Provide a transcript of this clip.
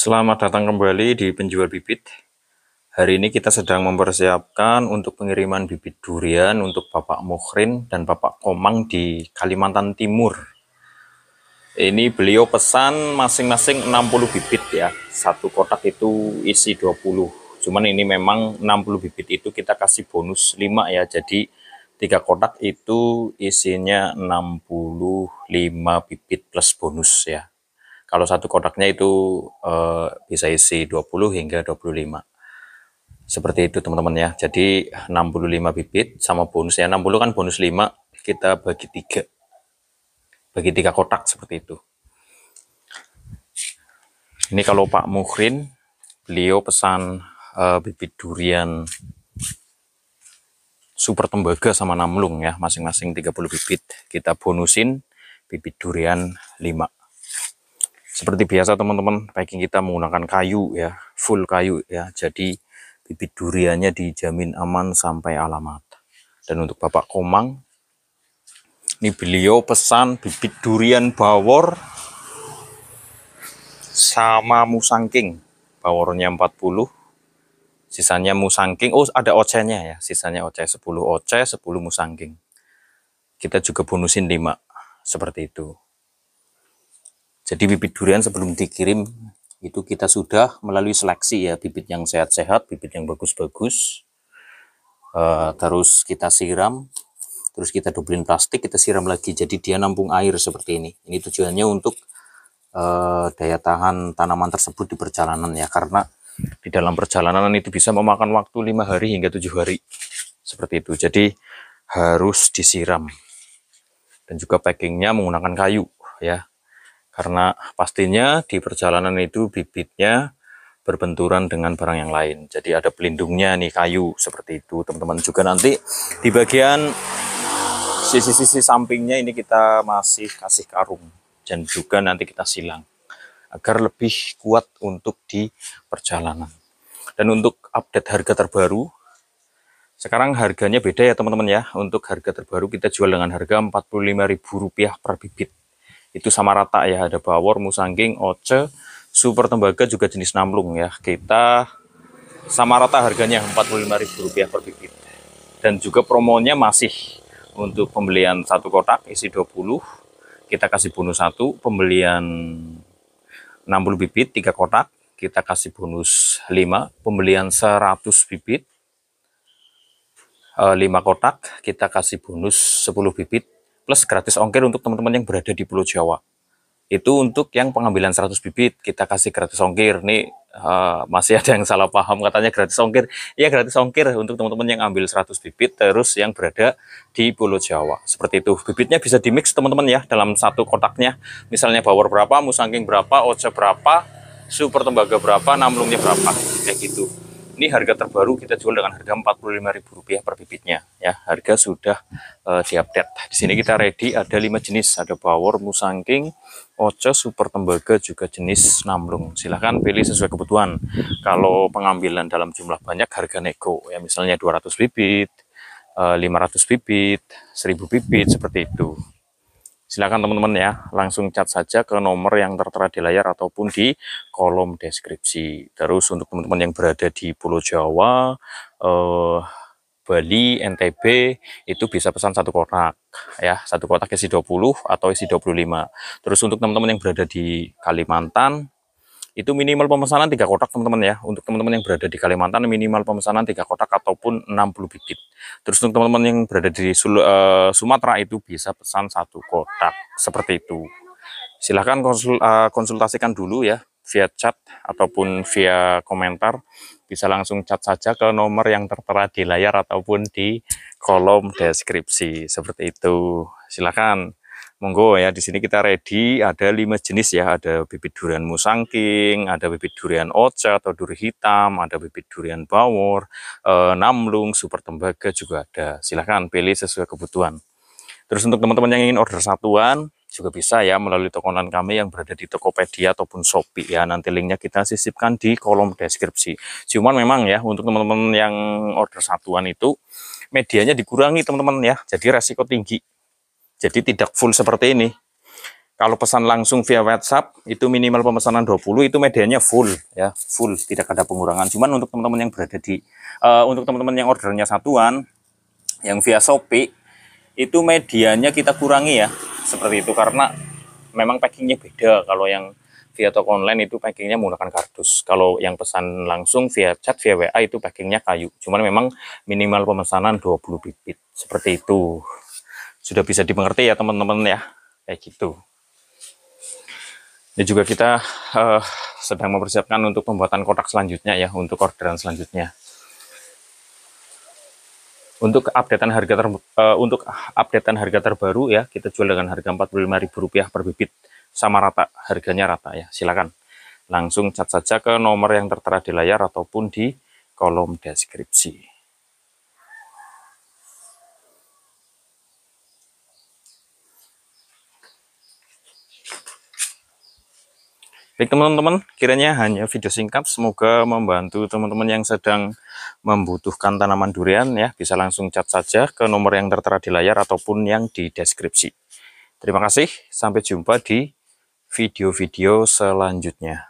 Selamat datang kembali di penjual bibit. Hari ini kita sedang mempersiapkan untuk pengiriman bibit durian untuk Bapak Mukhrin dan Bapak Komang di Kalimantan Timur. Ini beliau pesan masing-masing 60 bibit ya. Satu kotak itu isi 20. Cuman ini memang 60 bibit itu kita kasih bonus 5 ya. Jadi tiga kotak itu isinya 65 bibit plus bonus ya. Kalau satu kotaknya itu uh, bisa isi 20 hingga 25. Seperti itu teman-teman ya. Jadi 65 bibit sama bonusnya 60 kan bonus 5 kita bagi tiga, Bagi tiga kotak seperti itu. Ini kalau Pak Mukrin, beliau pesan uh, bibit durian super tembaga sama namlung ya masing-masing 30 bibit kita bonusin bibit durian 5 seperti biasa teman-teman packing kita menggunakan kayu ya full kayu ya jadi bibit duriannya dijamin aman sampai alamat dan untuk Bapak Komang ini beliau pesan bibit durian bawor sama musangking bawornya 40 sisanya musangking oh ada ocehnya ya sisanya oce 10 oce 10 musangking kita juga bonusin 5 seperti itu jadi bibit durian sebelum dikirim itu kita sudah melalui seleksi ya bibit yang sehat-sehat, bibit yang bagus-bagus. Uh, terus kita siram, terus kita dobelin plastik, kita siram lagi. Jadi dia nampung air seperti ini. Ini tujuannya untuk uh, daya tahan tanaman tersebut di perjalanan ya karena di dalam perjalanan itu bisa memakan waktu lima hari hingga tujuh hari seperti itu. Jadi harus disiram dan juga packingnya menggunakan kayu ya karena pastinya di perjalanan itu bibitnya berbenturan dengan barang yang lain. Jadi ada pelindungnya nih kayu seperti itu teman-teman. Juga nanti di bagian sisi-sisi sampingnya ini kita masih kasih karung dan juga nanti kita silang agar lebih kuat untuk di perjalanan. Dan untuk update harga terbaru sekarang harganya beda ya teman-teman ya. Untuk harga terbaru kita jual dengan harga Rp45.000 per bibit itu sama rata ya ada bawor, musangking, oce, super tembaga juga jenis namlung ya. Kita sama rata harganya Rp45.000 per bibit. Dan juga promonya masih untuk pembelian satu kotak isi 20 kita kasih bonus satu, pembelian 60 bibit tiga kotak kita kasih bonus 5, pembelian 100 bibit 5 eh, kotak kita kasih bonus 10 bibit plus gratis ongkir untuk teman-teman yang berada di Pulau Jawa. Itu untuk yang pengambilan 100 bibit, kita kasih gratis ongkir. Nih eh, uh, masih ada yang salah paham katanya gratis ongkir. Ya gratis ongkir untuk teman-teman yang ambil 100 bibit terus yang berada di Pulau Jawa. Seperti itu. Bibitnya bisa dimix teman-teman ya dalam satu kotaknya. Misalnya bawor berapa, musangking berapa, oce berapa, super tembaga berapa, namlungnya berapa. Kayak gitu. Ini harga terbaru kita jual dengan harga Rp45.000 per bibitnya ya. Harga sudah uh, diupdate. Di sini kita ready ada lima jenis, ada bawor, musangking, oce, super tembaga juga jenis namlung. Silahkan pilih sesuai kebutuhan. Kalau pengambilan dalam jumlah banyak harga nego ya misalnya 200 bibit, uh, eh, 500 bibit, 1000 bibit seperti itu. Silakan teman-teman ya, langsung chat saja ke nomor yang tertera di layar ataupun di kolom deskripsi. Terus untuk teman-teman yang berada di Pulau Jawa, eh, Bali, NTB itu bisa pesan satu kotak ya, satu kotak isi 20 atau isi 25. Terus untuk teman-teman yang berada di Kalimantan itu minimal pemesanan tiga kotak teman-teman ya untuk teman-teman yang berada di Kalimantan minimal pemesanan tiga kotak ataupun 60 bibit terus untuk teman-teman yang berada di Sul uh, Sumatera itu bisa pesan satu kotak seperti itu silahkan konsul, uh, konsultasikan dulu ya via chat ataupun via komentar bisa langsung chat saja ke nomor yang tertera di layar ataupun di kolom deskripsi seperti itu silahkan monggo ya di sini kita ready ada lima jenis ya ada bibit durian musangking ada bibit durian oca atau duri hitam ada bibit durian bawor e, namlung super tembaga juga ada silahkan pilih sesuai kebutuhan terus untuk teman-teman yang ingin order satuan juga bisa ya melalui toko online kami yang berada di Tokopedia ataupun Shopee ya. Nanti linknya kita sisipkan di kolom deskripsi. Cuman memang ya untuk teman-teman yang order satuan itu medianya dikurangi teman-teman ya. Jadi resiko tinggi jadi tidak full seperti ini. Kalau pesan langsung via WhatsApp itu minimal pemesanan 20 itu medianya full ya, full tidak ada pengurangan. Cuman untuk teman-teman yang berada di uh, untuk teman-teman yang ordernya satuan yang via Shopee itu medianya kita kurangi ya seperti itu karena memang packingnya beda kalau yang via toko online itu packingnya menggunakan kardus kalau yang pesan langsung via chat via WA itu packingnya kayu cuman memang minimal pemesanan 20 bibit seperti itu sudah bisa dimengerti ya teman-teman ya kayak gitu ini juga kita uh, sedang mempersiapkan untuk pembuatan kotak selanjutnya ya untuk orderan selanjutnya untuk updatean harga ter, uh, eh, untuk updatean harga terbaru ya kita jual dengan harga Rp45.000 per bibit sama rata harganya rata ya silakan langsung cat saja ke nomor yang tertera di layar ataupun di kolom deskripsi Baik teman-teman, kiranya hanya video singkat, semoga membantu teman-teman yang sedang membutuhkan tanaman durian ya, bisa langsung chat saja ke nomor yang tertera di layar ataupun yang di deskripsi. Terima kasih, sampai jumpa di video-video selanjutnya.